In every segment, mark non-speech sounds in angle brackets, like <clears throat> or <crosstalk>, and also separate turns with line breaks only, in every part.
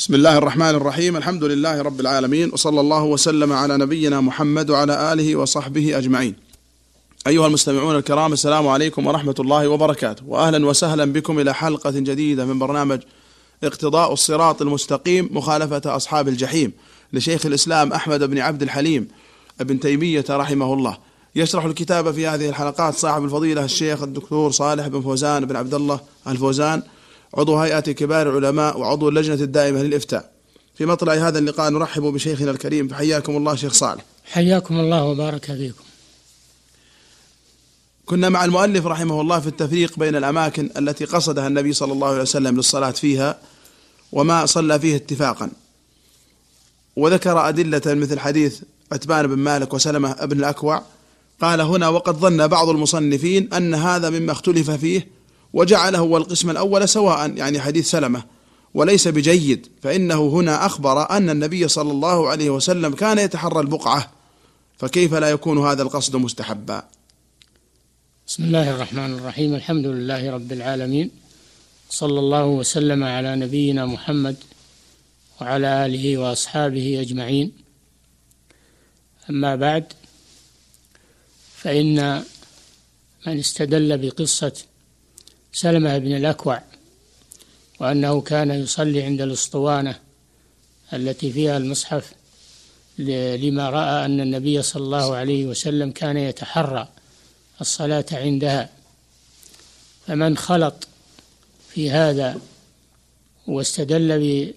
بسم الله الرحمن الرحيم الحمد لله رب العالمين وصلى الله وسلم على نبينا محمد وعلى آله وصحبه أجمعين أيها المستمعون الكرام السلام عليكم ورحمة الله وبركاته وأهلا وسهلا بكم إلى حلقة جديدة من برنامج اقتضاء الصراط المستقيم مخالفة أصحاب الجحيم لشيخ الإسلام أحمد بن عبد الحليم بن تيمية رحمه الله يشرح الكتاب في هذه الحلقات صاحب الفضيلة الشيخ الدكتور صالح بن فوزان بن عبد الله الفوزان عضو هيئة كبار العلماء وعضو اللجنة الدائمة للإفتاء في مطلع هذا اللقاء نرحب بشيخنا الكريم فحياكم الله شيخ
صالح حياكم الله وبارك فيكم
كنا مع المؤلف رحمه الله في التفريق بين الأماكن التي قصدها النبي صلى الله عليه وسلم للصلاة فيها وما صلى فيه اتفاقا وذكر أدلة مثل حديث عتبان بن مالك وسلمة بن الأكوع قال هنا وقد ظن بعض المصنفين أن هذا مما اختلف فيه وجعله والقسم الأول سواء يعني حديث سلمة وليس بجيد فإنه هنا أخبر أن النبي صلى الله عليه وسلم كان يتحرى البقعة فكيف لا يكون هذا القصد مستحبا
بسم الله الرحمن الرحيم الحمد لله رب العالمين صلى الله وسلم على نبينا محمد وعلى آله وأصحابه أجمعين أما بعد فإن من استدل بقصة سلمة بن الأكوع وأنه كان يصلي عند الأسطوانة التي فيها المصحف لما رأى أن النبي صلى الله عليه وسلم كان يتحرى الصلاة عندها فمن خلط في هذا واستدل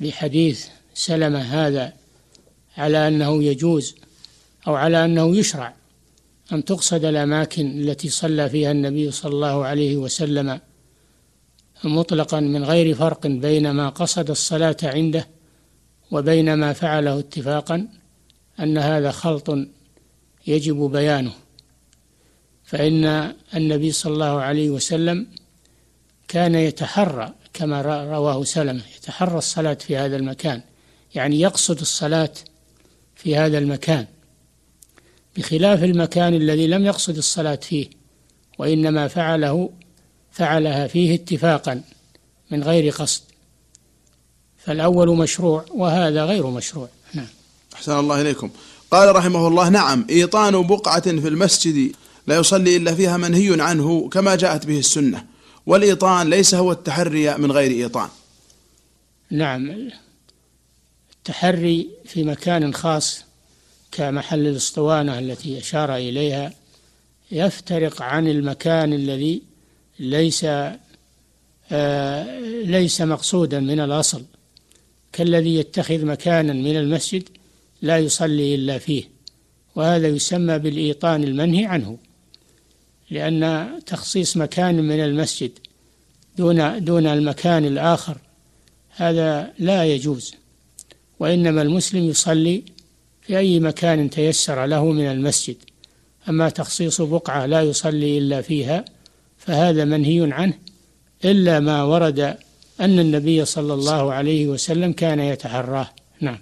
بحديث سلمة هذا على أنه يجوز أو على أنه يشرع أن تقصد الأماكن التي صلى فيها النبي صلى الله عليه وسلم مطلقا من غير فرق بين ما قصد الصلاة عنده وبين ما فعله اتفاقا أن هذا خلط يجب بيانه فإن النبي صلى الله عليه وسلم كان يتحرى كما رواه سلمة يتحرى الصلاة في هذا المكان يعني يقصد الصلاة في هذا المكان بخلاف المكان الذي لم يقصد الصلاة فيه وإنما فعله فعلها فيه اتفاقا من غير قصد فالأول مشروع وهذا غير مشروع نعم أحسن
الله إليكم قال رحمه الله نعم إيطان بقعة في المسجد لا يصلي إلا فيها منهي عنه كما جاءت به السنة والإيطان ليس هو التحري من غير إيطان
نعم التحري في مكان خاص كمحل الاسطوانة التي أشار إليها يفترق عن المكان الذي ليس آه ليس مقصودا من الأصل كالذي يتخذ مكانا من المسجد لا يصلي إلا فيه وهذا يسمى بالإيطان المنهي عنه لأن تخصيص مكان من المسجد دون دون المكان الآخر هذا لا يجوز وإنما المسلم يصلي في أي مكان تيسر له من المسجد أما تخصيص بقعة لا يصلي إلا فيها فهذا منهي عنه إلا ما ورد أن النبي صلى الله عليه وسلم كان يتحراه نعم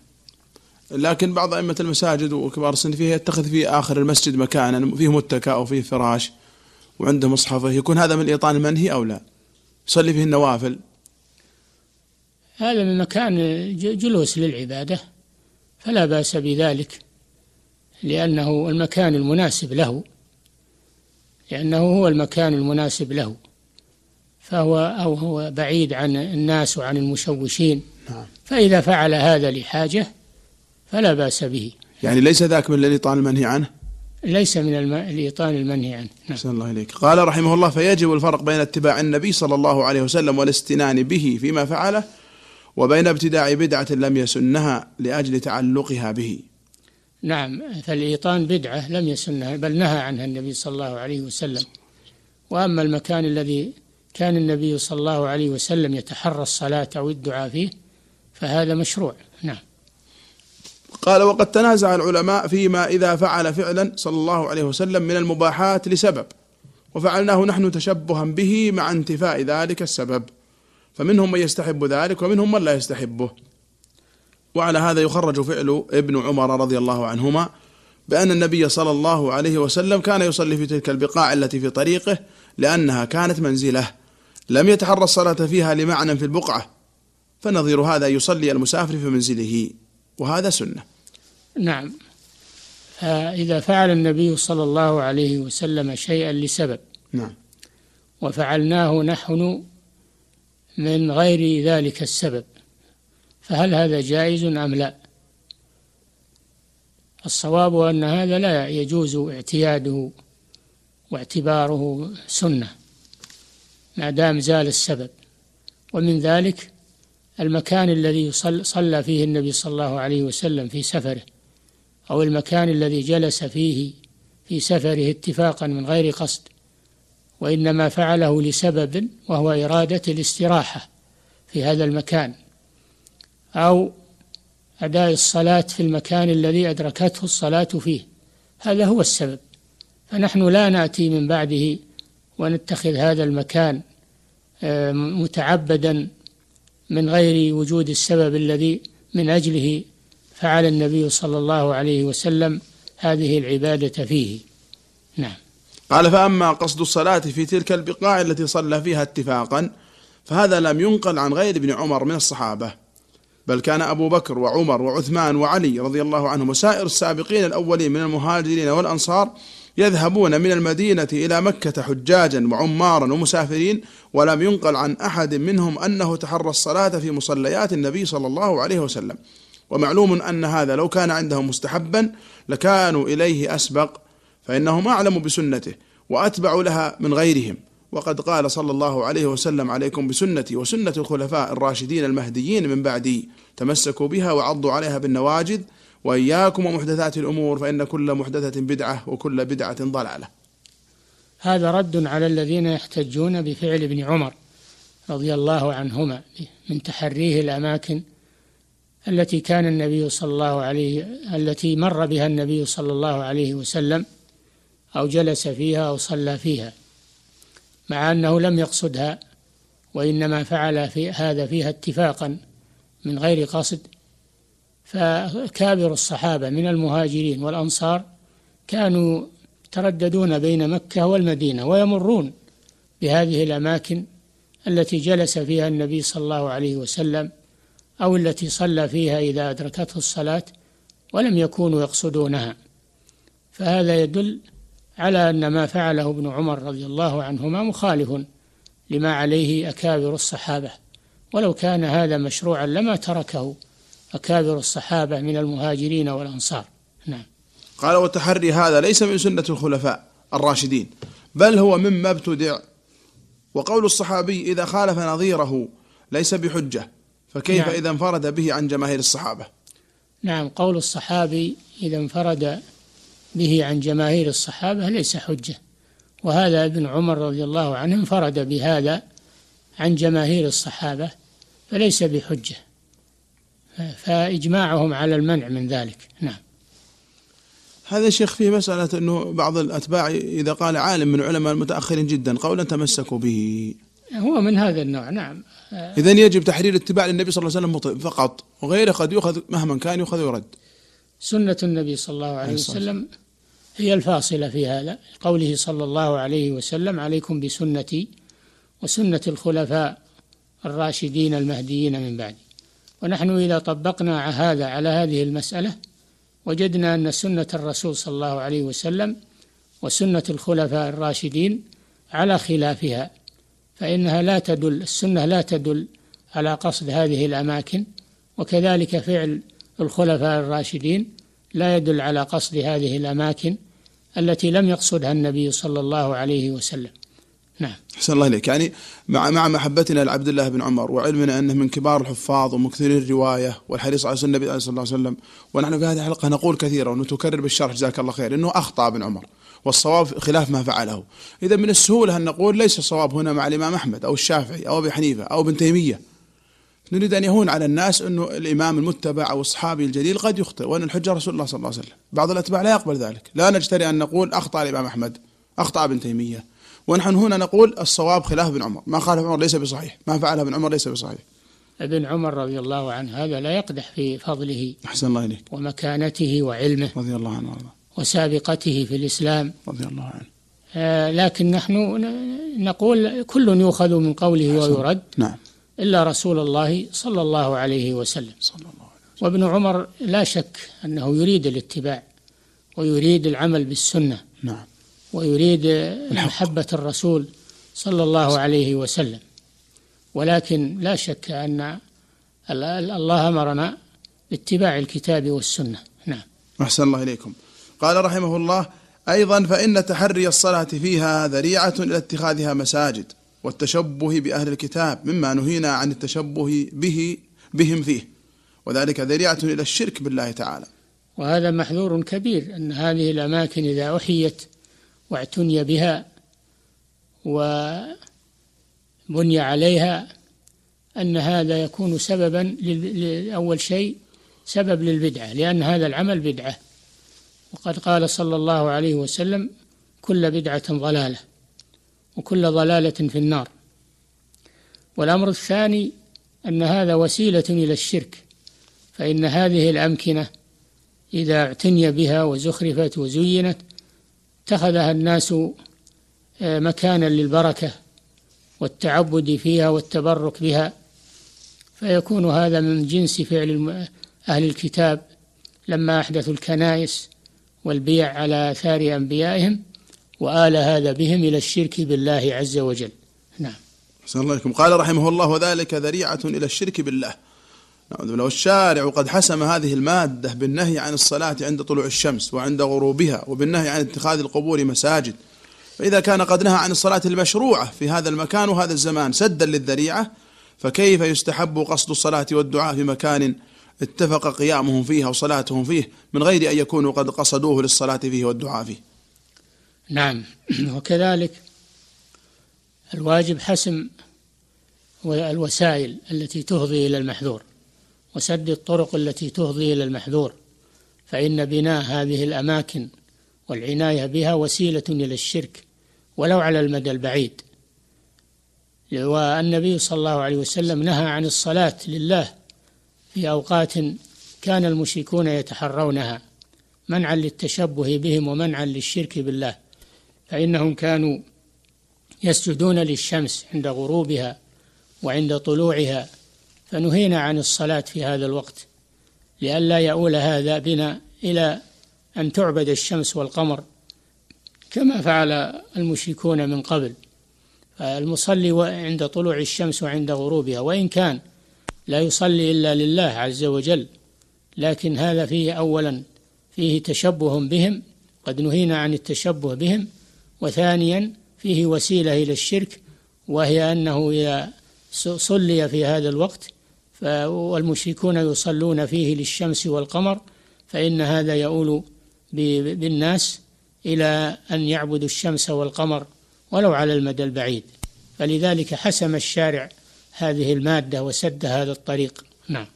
لكن بعض أئمة المساجد وكبار السن فيها يتخذ في آخر المسجد مكانا فيه متكأ أو فيه فراش وعنده مصحفه يكون هذا من الإيطان المنهي أو لا يصلي فيه النوافل
هذا المكان جلوس للعبادة فلا بأس بذلك لأنه المكان المناسب له لأنه هو المكان المناسب له فهو أو هو بعيد عن الناس وعن المشوشين نعم. فإذا فعل هذا لحاجة فلا بأس به يعني
ليس ذاك من الإيطان المنهي عنه؟
ليس من الم... الإيطان المنهي عنه نعم. الله إليك
قال رحمه الله فيجب الفرق بين اتباع النبي صلى الله عليه وسلم والاستنان به فيما فعله وبين ابتداع بدعة لم يسنها لأجل تعلقها به
نعم فالإيطان بدعة لم يسنها بل نهى عنها النبي صلى الله عليه وسلم وأما المكان الذي كان النبي صلى الله عليه وسلم يتحرى الصلاة أو الدعاء فيه فهذا مشروع نعم قال وقد
تنازع العلماء فيما إذا فعل فعلا صلى الله عليه وسلم من المباحات لسبب وفعلناه نحن تشبها به مع انتفاء ذلك السبب فمنهم من يستحب ذلك ومنهم من لا يستحبه وعلى هذا يخرج فعل ابن عمر رضي الله عنهما بأن النبي صلى الله عليه وسلم كان يصلي في تلك البقاع التي في طريقه لأنها كانت منزله لم يتحرى الصلاة فيها لمعنى في البقعة فنظير هذا يصلي المسافر في منزله وهذا سنة
نعم فإذا آه، فعل النبي صلى الله عليه وسلم شيئا لسبب نعم وفعلناه نحن من غير ذلك السبب فهل هذا جائز أم لا الصواب أن هذا لا يجوز اعتياده واعتباره سنة ما دام زال السبب ومن ذلك المكان الذي صلى فيه النبي صلى الله عليه وسلم في سفره أو المكان الذي جلس فيه في سفره اتفاقا من غير قصد وإنما فعله لسبب وهو إرادة الاستراحة في هذا المكان أو أداء الصلاة في المكان الذي أدركته الصلاة فيه هذا هو السبب فنحن لا نأتي من بعده ونتخذ هذا المكان آه، متعبدا من غير وجود السبب الذي من أجله فعل النبي صلى الله عليه وسلم هذه العبادة فيه نعم
قال فأما قصد الصلاة في تلك البقاع التي صلى فيها اتفاقا فهذا لم ينقل عن غير ابن عمر من الصحابة بل كان أبو بكر وعمر وعثمان وعلي رضي الله عنهم وسائر السابقين الأولين من المهاجرين والأنصار يذهبون من المدينة إلى مكة حجاجا وعمارا ومسافرين ولم ينقل عن أحد منهم أنه تحرى الصلاة في مصليات النبي صلى الله عليه وسلم ومعلوم أن هذا لو كان عندهم مستحبا لكانوا إليه أسبق فإنهم أعلم بسنته وأتبع لها من غيرهم وقد قال صلى الله عليه وسلم عليكم بسنتي وسنة الخلفاء الراشدين المهديين من بعدي تمسكوا بها وعضوا عليها بالنواجد وإياكم ومحدثات الأمور فإن كل محدثة بدعة وكل بدعة ضلالة
هذا رد على الذين يحتجون بفعل ابن عمر رضي الله عنهما من تحريه الأماكن التي كان النبي صلى الله عليه التي مر بها النبي صلى الله عليه وسلم أو جلس فيها أو صلى فيها مع أنه لم يقصدها وإنما فعل في هذا فيها اتفاقا من غير قصد فكابر الصحابة من المهاجرين والأنصار كانوا يترددون بين مكة والمدينة ويمرون بهذه الأماكن التي جلس فيها النبي صلى الله عليه وسلم أو التي صلى فيها إذا أدركته الصلاة ولم يكونوا يقصدونها فهذا يدل على أن ما فعله ابن عمر رضي الله عنهما مخالف لما عليه أكابر الصحابة ولو كان هذا مشروعا لما تركه أكابر الصحابة من المهاجرين والأنصار نعم
قال وتحري هذا ليس من سنة الخلفاء الراشدين بل هو مما ابتدع وقول الصحابي إذا خالف نظيره ليس بحجة فكيف نعم. إذا انفرد به عن جماهير الصحابة
نعم قول الصحابي إذا انفرد به عن جماهير الصحابة ليس حجة وهذا ابن عمر رضي الله عنه انفرد بهذا عن جماهير الصحابة فليس بحجة فإجماعهم على المنع من ذلك نعم
هذا شيخ فيه مسألة أنه بعض الأتباع إذا قال عالم من علماء المتأخرين جدا قولا تمسكوا به
هو من هذا النوع نعم إذا
يجب تحرير اتباع للنبي صلى الله عليه وسلم فقط وغيره قد يؤخذ مهما كان يؤخذ ويرد
سنة النبي صلى الله عليه وسلم هي الفاصلة في هذا قوله صلى الله عليه وسلم عليكم بسنتي وسنة الخلفاء الراشدين المهديين من بعدي ونحن إذا طبقنا هذا على هذه المسألة وجدنا أن سنة الرسول صلى الله عليه وسلم وسنة الخلفاء الراشدين على خلافها فإنها لا تدل السنة لا تدل على قصد هذه الأماكن وكذلك فعل الخلفاء الراشدين لا يدل على قصد هذه الأماكن التي لم يقصدها النبي صلى الله عليه وسلم
نعم أحسن الله إليك يعني مع مع محبتنا لعبد الله بن عمر وعلمنا أنه من كبار الحفاظ ومكثري الرواية والحريص على سنة النبي صلى الله عليه وسلم ونحن في هذه الحلقة نقول كثيرا ونتكرر بالشرح جزاك الله خير أنه أخطأ ابن عمر والصواب خلاف ما فعله إذا من السهولة أن نقول ليس الصواب هنا مع الإمام أحمد أو الشافعي أو أبي حنيفة أو ابن تيمية نريد أن يهون على الناس أنه الإمام المتبع أو الصحابي الجليل قد يخطئ وأن الحجة رسول الله صلى الله عليه وسلم بعض الأتباع لا يقبل ذلك لا نجترئ أن نقول أخطأ الإمام أحمد أخطأ ابن تيمية ونحن هنا نقول الصواب خلاف ابن عمر ما خالف عمر ليس بصحيح ما فعله ابن عمر ليس بصحيح
ابن عمر رضي الله عنه هذا لا يقدح في فضله أحسن الله إليك ومكانته وعلمه رضي الله عنه الله. وسابقته في الإسلام رضي الله عنه آه لكن نحن نقول كل يؤخذ من قوله أحسن. ويرد نعم إلا رسول الله صلى الله عليه وسلم صلى الله عليه وسلم. وابن عمر لا شك أنه يريد الاتباع ويريد العمل بالسنة نعم ويريد محبة الرسول صلى الله عليه وسلم ولكن لا شك أن الله أمرنا باتباع الكتاب والسنة نعم
أحسن الله إليكم قال رحمه الله أيضا فإن تحري الصلاة فيها ذريعة إلى اتخاذها مساجد والتشبه بأهل الكتاب مما نهينا عن التشبه به بهم فيه وذلك ذريعة إلى الشرك بالله تعالى
وهذا محذور كبير أن هذه الأماكن إذا أحيت واعتني بها وبني عليها أن هذا يكون سببا أول شيء سبب للبدعة لأن هذا العمل بدعة وقد قال صلى الله عليه وسلم كل بدعة ضلالة وكل ضلالة في النار والأمر الثاني أن هذا وسيلة إلى الشرك فإن هذه الأمكنة إذا اعتني بها وزخرفت وزينت اتخذها الناس آه، مكانا للبركة والتعبد فيها والتبرك بها فيكون هذا من جنس فعل أهل الكتاب لما أحدثوا الكنائس والبيع على آثار أنبيائهم وآل هذا بهم إلى الشرك بالله عز وجل نعم
صلى الله عليكم قال رحمه الله وذلك ذريعة إلى الشرك بالله لو والشارع قد حسم هذه المادة بالنهي عن الصلاة عند طلوع الشمس وعند غروبها وبالنهي عن اتخاذ القبور مساجد فإذا كان قد نهى عن الصلاة المشروعة في هذا المكان وهذا الزمان سدا للذريعة فكيف يستحب قصد الصلاة والدعاء في مكان اتفق قيامهم فيه أو صلاتهم فيه من غير أن يكونوا قد قصدوه للصلاة فيه والدعاء فيه
نعم <clears throat> وكذلك الواجب حسم الوسائل التي تهضي إلى المحذور وسد الطرق التي تهضي إلى المحذور فإن بناء هذه الأماكن والعناية بها وسيلة إلى الشرك ولو على المدى البعيد والنبي صلى الله عليه وسلم نهى عن الصلاة لله في أوقات كان المشركون يتحرونها منعا للتشبه بهم ومنعا للشرك بالله فإنهم كانوا يسجدون للشمس عند غروبها وعند طلوعها فنهينا عن الصلاة في هذا الوقت لئلا يؤول هذا بنا إلى أن تعبد الشمس والقمر كما فعل المشركون من قبل المصلي عند طلوع الشمس وعند غروبها وإن كان لا يصلي إلا لله عز وجل لكن هذا فيه أولا فيه تشبه بهم قد نهينا عن التشبه بهم وثانيا فيه وسيلة إلى الشرك وهي أنه إذا صلي في هذا الوقت والمشركون يصلون فيه للشمس والقمر فإن هذا يؤول بالناس إلى أن يعبدوا الشمس والقمر ولو على المدى البعيد فلذلك حسم الشارع هذه المادة وسد هذا الطريق نعم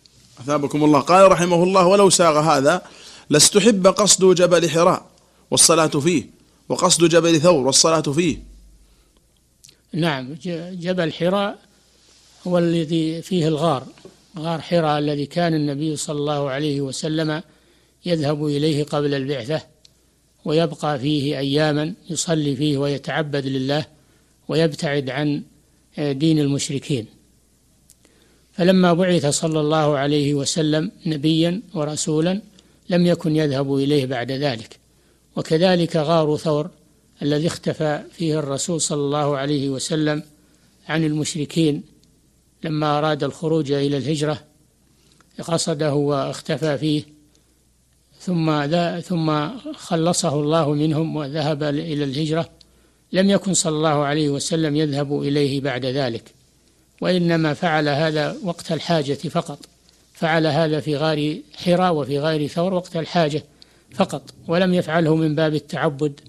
أثابكم الله قال رحمه الله ولو ساغ هذا لاستحب قصد جبل حراء والصلاة فيه وقصد جبل ثور والصلاة فيه
نعم جبل حراء هو الذي فيه الغار غار حراء الذي كان النبي صلى الله عليه وسلم يذهب إليه قبل البعثة ويبقى فيه أياما يصلي فيه ويتعبد لله ويبتعد عن آه، دين المشركين فلما بعث صلى الله عليه وسلم نبيا ورسولا لم يكن يذهب إليه بعد ذلك وكذلك غار ثور الذي اختفى فيه الرسول صلى الله عليه وسلم عن المشركين لما أراد الخروج إلى الهجرة قصده واختفى فيه ثم ثم خلصه الله منهم وذهب إلى الهجرة لم يكن صلى الله عليه وسلم يذهب إليه بعد ذلك وإنما فعل هذا وقت الحاجة فقط فعل هذا في غار حراء وفي غار ثور وقت الحاجة فقط ولم يفعله من باب التعبد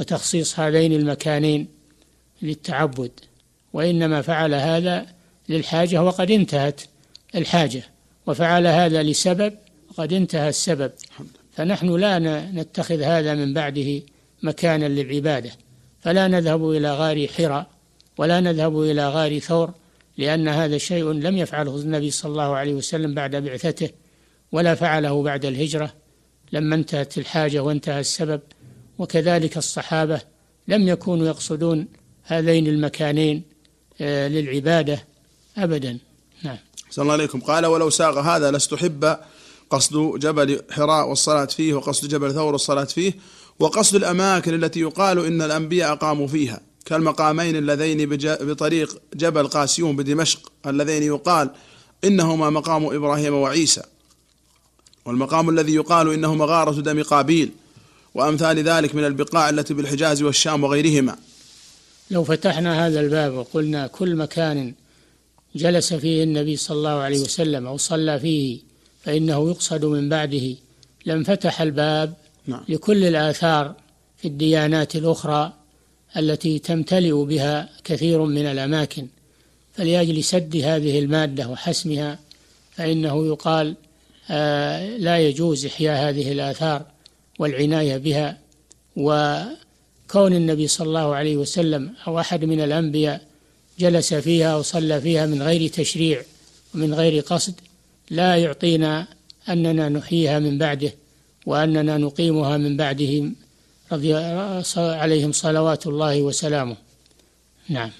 وتخصيص هذين المكانين للتعبد وإنما فعل هذا للحاجة وقد انتهت الحاجة وفعل هذا لسبب وقد انتهى السبب فنحن لا نتخذ هذا من بعده مكانا للعبادة فلا نذهب إلى غار حراء ولا نذهب إلى غار ثور لأن هذا شيء لم يفعله النبي صلى الله عليه وسلم بعد بعثته ولا فعله بعد الهجرة لما انتهت الحاجة وانتهى السبب وكذلك الصحابة لم يكونوا يقصدون هذين المكانين آه، للعبادة أبدا نعم
صلى الله عليكم قال ولو ساغ هذا لاستحب قصد جبل حراء والصلاة فيه وقصد جبل ثور والصلاة فيه وقصد الأماكن التي يقال إن الأنبياء قاموا فيها كالمقامين اللذين بطريق جبل قاسيون بدمشق اللذين يقال إنهما مقام إبراهيم وعيسى والمقام الذي يقال إنه مغارة دم قابيل وأمثال ذلك من البقاع التي بالحجاز والشام وغيرهما
لو فتحنا هذا الباب وقلنا كل مكان جلس فيه النبي صلى الله عليه وسلم أو صلى فيه فإنه يقصد من بعده لانفتح الباب نعم. لكل الآثار في الديانات الأخرى التي تمتلئ بها كثير من الأماكن فلأجل سد هذه المادة وحسمها فإنه يقال آه، لا يجوز إحياء هذه الآثار والعناية بها وكون النبي صلى الله عليه وسلم أو أحد من الأنبياء جلس فيها أو صلى فيها من غير تشريع ومن غير قصد لا يعطينا أننا نحييها من بعده وأننا نقيمها من بعدهم رضي عليهم صلوات الله وسلامه نعم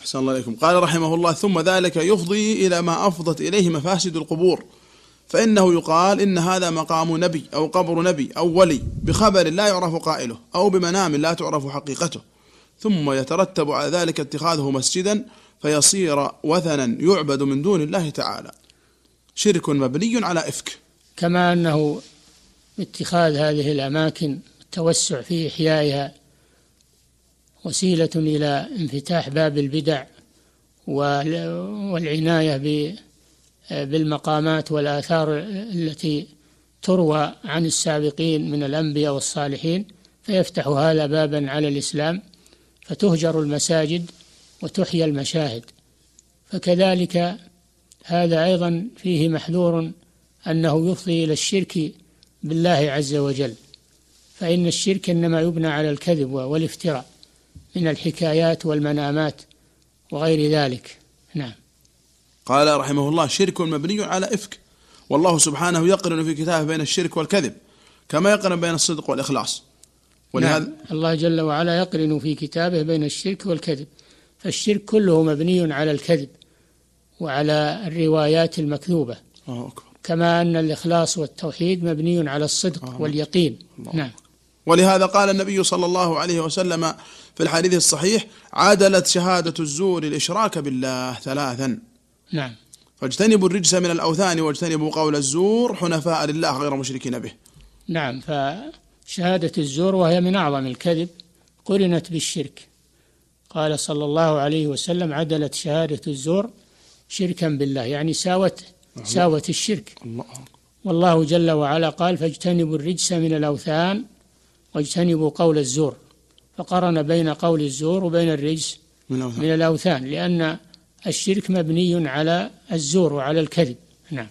أحسن الله إليكم قال رحمه الله ثم ذلك يفضي إلى ما أفضت إليه مفاسد القبور فإنه يقال إن هذا مقام نبي أو قبر نبي أو ولي بخبر لا يعرف قائله أو بمنام لا تعرف حقيقته ثم يترتب على ذلك اتخاذه مسجدا فيصير وثنا يعبد من دون الله تعالى شرك مبني على إفك
كما أنه اتخاذ هذه الأماكن التوسع في إحيائها وسيلة إلى انفتاح باب البدع والعناية بالمقامات والآثار التي تروى عن السابقين من الأنبياء والصالحين فيفتح هذا بابا على الإسلام فتهجر المساجد وتحيى المشاهد فكذلك هذا أيضا فيه محذور أنه يفضي إلى الشرك بالله عز وجل فإن الشرك إنما يبنى على الكذب والافتراء من الحكايات والمنامات وغير ذلك نعم
قال رحمه الله شرك مبني على إفك والله سبحانه يقرن في كتابه بين الشرك والكذب كما يقرن بين الصدق والإخلاص ولهذا نعم
الله جل وعلا يقرن في كتابه بين الشرك والكذب فالشرك كله مبني على الكذب وعلى الروايات المكذوبة الله أكبر كما أن الإخلاص والتوحيد مبني على الصدق واليقين
نعم ولهذا قال النبي صلى الله عليه وسلم في الحديث الصحيح عدلت شهادة الزور الإشراك بالله ثلاثا نعم فاجتنبوا الرجس من الأوثان واجتنبوا قول الزور حنفاء لله غير مشركين به
نعم فشهادة الزور وهي من أعظم الكذب قرنت بالشرك قال صلى الله عليه وسلم عدلت شهادة الزور شركا بالله يعني ساوت نعم. ساوت الشرك الله والله جل وعلا قال فاجتنبوا الرجس من الأوثان واجتنبوا قول الزور فقرن بين قول الزور وبين الرجس من, من الأوثان لأن الشرك مبني على الزور وعلى الكذب
نعم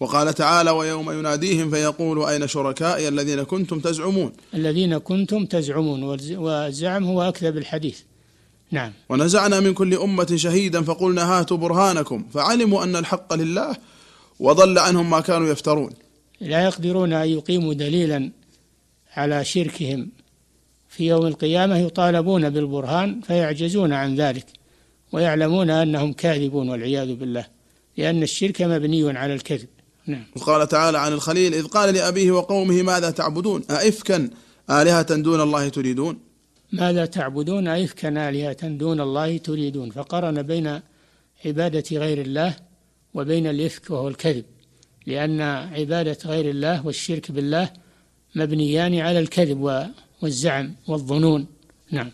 وقال تعالى ويوم يناديهم فيقول أين شركائي الذين كنتم تزعمون
الذين كنتم تزعمون والزعم هو أكذب الحديث نعم
ونزعنا من كل أمة شهيدا فقلنا هاتوا برهانكم فعلموا أن الحق لله وضل عنهم ما كانوا يفترون
لا يقدرون أن يقيموا دليلا على شركهم في يوم القيامة يطالبون بالبرهان فيعجزون عن ذلك ويعلمون أنهم كاذبون والعياذ بالله لأن الشرك مبني على الكذب نعم. وقال تعالى عن الخليل إذ قال لأبيه
وقومه ماذا تعبدون أئفكا آلهة دون الله تريدون
ماذا تعبدون أئفكا آلهة دون الله تريدون فقرن بين عبادة غير الله وبين الإفك وهو الكذب لأن عبادة غير الله والشرك بالله مبنيان على الكذب والزعم والظنون نعم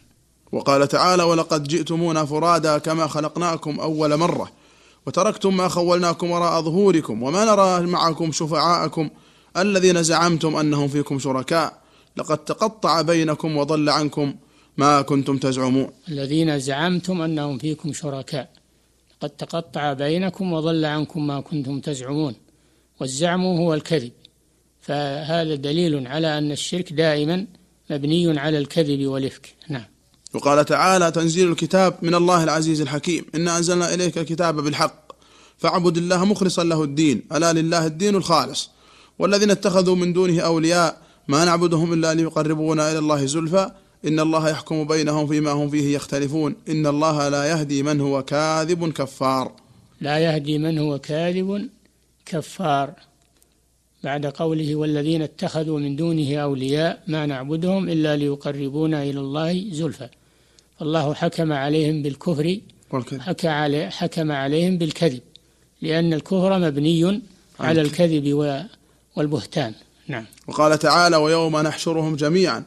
وقال تعالى ولقد جئتمونا فرادا كما خلقناكم أول مرة وتركتم ما خولناكم وراء ظهوركم وما نرى معكم شفعاءكم الذين زعمتم أنهم فيكم شركاء لقد تقطع بينكم وضل عنكم ما كنتم تزعمون
الذين زعمتم أنهم فيكم شركاء قد تقطع بينكم وضل عنكم ما كنتم تزعمون والزعم هو الكذب فهذا دليل على أن الشرك دائما مبني على الكذب والإفك نعم
وقال تعالى تنزيل الكتاب من الله العزيز الحكيم إنا أنزلنا إليك الكتاب بالحق فاعبد الله مخلصا له الدين ألا لله الدين الخالص والذين اتخذوا من دونه أولياء ما نعبدهم إلا ليقربونا إلى الله زلفى إن الله يحكم بينهم فيما هم فيه يختلفون إن الله لا يهدي من هو كاذب كفار
لا يهدي من هو كاذب كفار بعد قوله والذين اتخذوا من دونه أولياء ما نعبدهم إلا ليقربونا إلى الله زلفى فالله حكم عليهم بالكفر حكم عليهم بالكذب لأن الكفر مبني على الكذب والبهتان نعم
وقال تعالى ويوم نحشرهم جميعا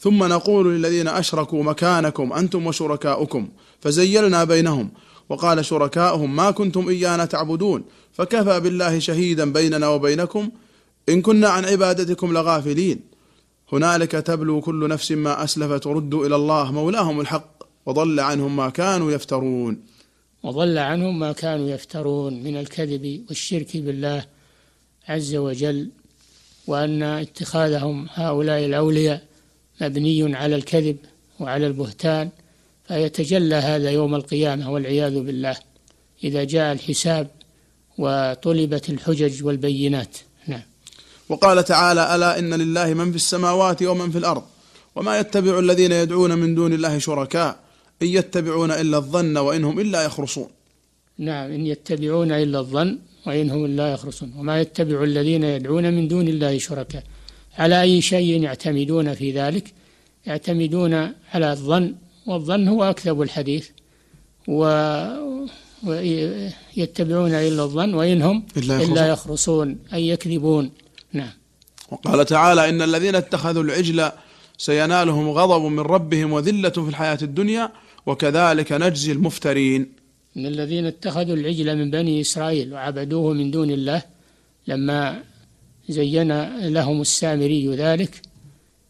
ثم نقول للذين أشركوا مكانكم أنتم وشركاؤكم فزيلنا بينهم وقال شركاؤهم ما كنتم إيانا تعبدون فكفى بالله شهيدا بيننا وبينكم إن كنا عن عبادتكم لغافلين هنالك تبلو كل نفس ما أسلفت ردوا إلى الله مولاهم الحق وضل عنهم ما كانوا يفترون
وضل عنهم ما كانوا يفترون من الكذب والشرك بالله عز وجل وأن اتخاذهم هؤلاء الأولياء مبني على الكذب وعلى البهتان فيتجلى هذا يوم القيامة والعياذ بالله إذا جاء الحساب وطلبت الحجج والبينات وقال تعالى ألا
إن لله من في السماوات ومن في الأرض وما يتبع الذين يدعون من دون الله شركاء إن يتبعون إلا الظن وإنهم إلا يخرصون
نعم إن يتبعون إلا الظن وإنهم إلا يخرصون وما يتبع الذين يدعون من دون الله شركاء على أي شيء يعتمدون في ذلك يعتمدون على الظن والظن هو أكذب الحديث و ويتبعون إلا الظن وإنهم إلا يخرصون, إلا يخرصون أي يكذبون نعم
وقال تعالى إن الذين اتخذوا العجل سينالهم غضب من ربهم وذلة في الحياة الدنيا وكذلك نجزي
المفترين إن الذين اتخذوا العجل من بني إسرائيل وعبدوه من دون الله لما زين لهم السامري ذلك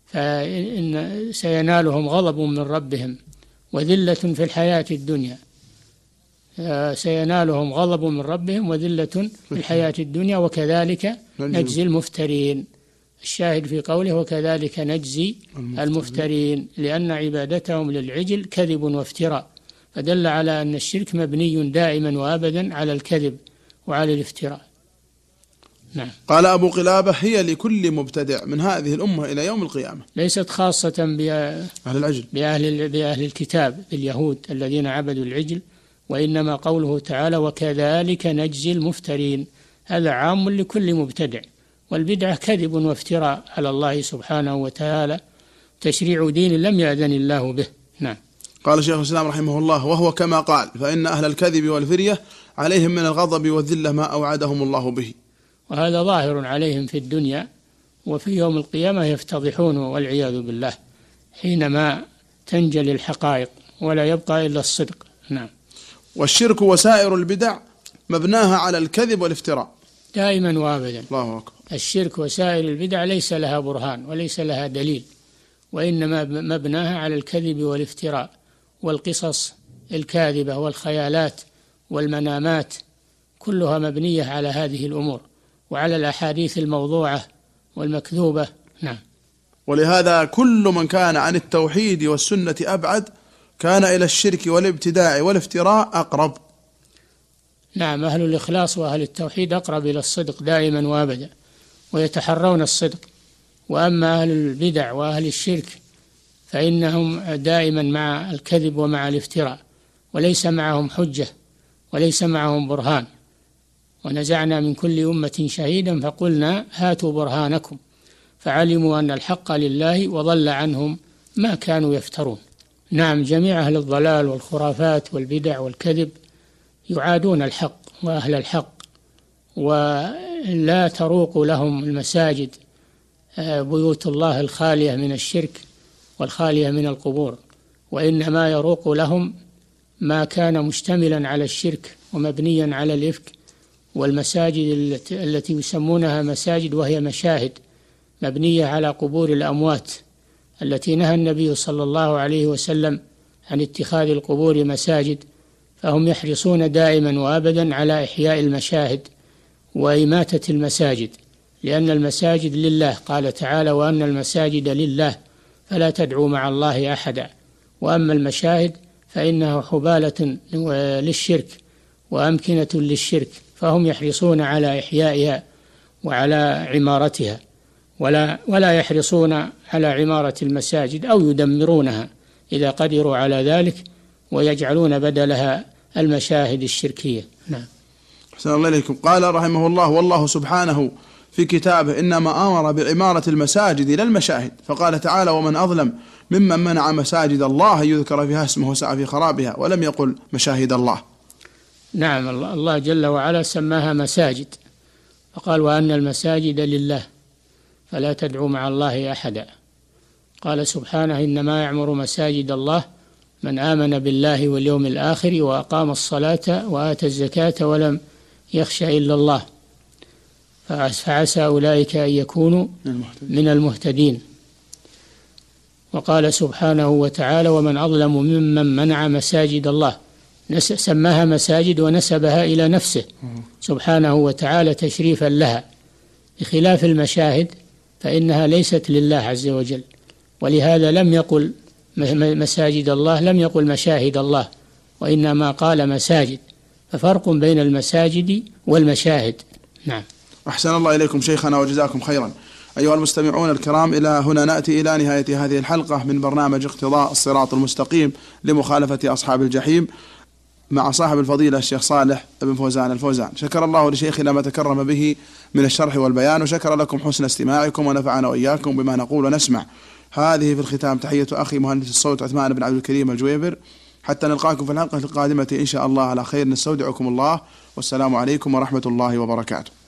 فإن سينالهم غضب من ربهم وذلة في الحياة الدنيا آه، سينالهم غضب من ربهم وذلة في الحياة الدنيا وكذلك نجزي المفترين الشاهد في قوله وكذلك نجزي المفترين لأن عبادتهم للعجل كذب وافتراء فدل على أن الشرك مبني دائما وأبدا على الكذب وعلى الافتراء
نعم. قال أبو قلابة هي لكل مبتدع من هذه الأمة
إلى يوم القيامة ليست خاصة بأهل العجل بأهل, بأهل الكتاب اليهود الذين عبدوا العجل وإنما قوله تعالى وكذلك نجزي المفترين هذا عام لكل مبتدع والبدعة كذب وافتراء على الله سبحانه وتعالى تشريع دين لم يأذن الله به نعم
قال شيخ الإسلام رحمه الله وهو كما قال فإن أهل الكذب والفرية عليهم من الغضب والذلة ما أوعدهم الله به
وهذا ظاهر عليهم في الدنيا وفي يوم القيامة يفتضحون والعياذ بالله حينما تنجلي الحقائق ولا يبقى إلا الصدق
نعم والشرك وسائر البدع
مبناها على الكذب والافتراء دائما وابدا الله اكبر الشرك وسائر البدع ليس لها برهان وليس لها دليل وانما مبناها على الكذب والافتراء والقصص الكاذبه والخيالات والمنامات كلها مبنيه على هذه الامور وعلى الاحاديث الموضوعه والمكذوبه نعم
ولهذا كل من كان عن التوحيد والسنه ابعد كان إلى الشرك والابتداع والافتراء أقرب
نعم أهل الإخلاص وأهل التوحيد أقرب إلى الصدق دائما وأبدا ويتحرون الصدق وأما أهل البدع وأهل الشرك فإنهم دائما مع الكذب ومع الافتراء وليس معهم حجة وليس معهم برهان ونزعنا من كل أمة شهيدا فقلنا هاتوا برهانكم فعلموا أن الحق لله وضل عنهم ما كانوا يفترون نعم جميع أهل الضلال والخرافات والبدع والكذب يعادون الحق وأهل الحق ولا تروق لهم المساجد آه، بيوت الله الخالية من الشرك والخالية من القبور وإنما يروق لهم ما كان مشتملا على الشرك ومبنيا على الإفك والمساجد التي يسمونها مساجد وهي مشاهد مبنية على قبور الأموات التي نهى النبي صلى الله عليه وسلم عن اتخاذ القبور مساجد فهم يحرصون دائما وابدا على احياء المشاهد واماته المساجد لان المساجد لله قال تعالى وان المساجد لله فلا تدعوا مع الله احدا واما المشاهد فانها حباله للشرك وامكنه للشرك فهم يحرصون على احيائها وعلى عمارتها ولا ولا يحرصون على عمارة المساجد أو يدمرونها إذا قدروا على ذلك ويجعلون بدلها المشاهد الشركية نعم
أحسن الله إليكم قال رحمه الله والله سبحانه في كتابه إنما أمر بعمارة المساجد إلى المشاهد فقال تعالى ومن أظلم ممن منع مساجد الله يذكر فيها اسمه وسعى في خرابها ولم يقل مشاهد الله
نعم الله جل وعلا سماها مساجد فقال وأن المساجد لله فلا تدعوا مع الله أحدا قال سبحانه إنما يعمر مساجد الله من آمن بالله واليوم الآخر وأقام الصلاة وآتى الزكاة ولم يخش إلا الله فعسى أولئك أن يكونوا من المهتدين وقال سبحانه وتعالى ومن أظلم ممن منع مساجد الله سماها مساجد ونسبها إلى نفسه سبحانه وتعالى تشريفا لها بخلاف المشاهد فإنها ليست لله عز وجل ولهذا لم يقل مساجد الله لم يقل مشاهد الله وإنما قال مساجد ففرق بين المساجد والمشاهد نعم
أحسن الله إليكم شيخنا وجزاكم خيرا أيها المستمعون الكرام إلى هنا نأتي إلى نهاية هذه الحلقة من برنامج اقتضاء الصراط المستقيم لمخالفة أصحاب الجحيم مع صاحب الفضيلة الشيخ صالح بن فوزان الفوزان شكر الله لشيخنا ما تكرم به من الشرح والبيان وشكر لكم حسن استماعكم ونفعنا وإياكم بما نقول ونسمع هذه في الختام تحية أخي مهندس الصوت عثمان بن عبد الكريم الجويبر حتى نلقاكم في الحلقة القادمة إن شاء الله على خير نستودعكم الله والسلام عليكم ورحمة الله وبركاته